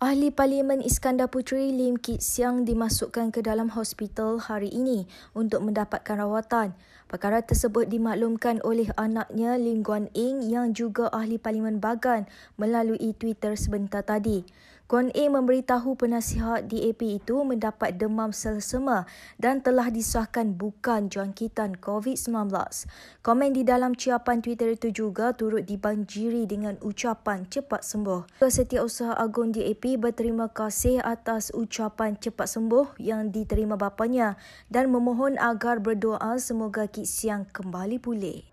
Ahli Parlimen Iskandar Puteri Lim Kit Siang dimasukkan ke dalam hospital hari ini untuk mendapatkan rawatan. Perkara tersebut dimaklumkan oleh anaknya Lim Guan Eng yang juga Ahli Parlimen Bagan melalui Twitter sebentar tadi. Kuan A memberitahu penasihat DAP itu mendapat demam selesema dan telah disahkan bukan jangkitan COVID-19. Komen di dalam ciapan Twitter itu juga turut dibanjiri dengan ucapan cepat sembuh. Kesetiausaha agung DAP berterima kasih atas ucapan cepat sembuh yang diterima bapanya dan memohon agar berdoa semoga Kit Siang kembali pulih.